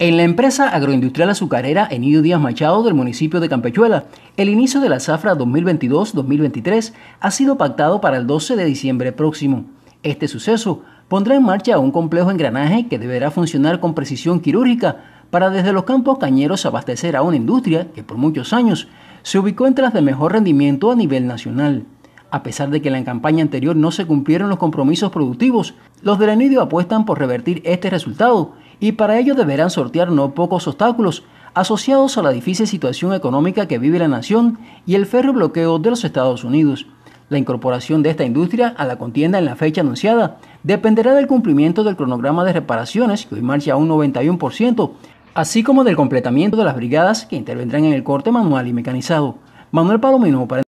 En la empresa agroindustrial azucarera Enidio Díaz Machado del municipio de Campechuela, el inicio de la zafra 2022-2023 ha sido pactado para el 12 de diciembre próximo. Este suceso pondrá en marcha un complejo engranaje que deberá funcionar con precisión quirúrgica para desde los campos cañeros abastecer a una industria que por muchos años se ubicó entre las de mejor rendimiento a nivel nacional. A pesar de que en la campaña anterior no se cumplieron los compromisos productivos, los del Enidio apuestan por revertir este resultado y para ello deberán sortear no pocos obstáculos asociados a la difícil situación económica que vive la nación y el férreo bloqueo de los Estados Unidos. La incorporación de esta industria a la contienda en la fecha anunciada dependerá del cumplimiento del cronograma de reparaciones, que hoy marcha a un 91%, así como del completamiento de las brigadas que intervendrán en el corte manual y mecanizado. Manuel Palomino para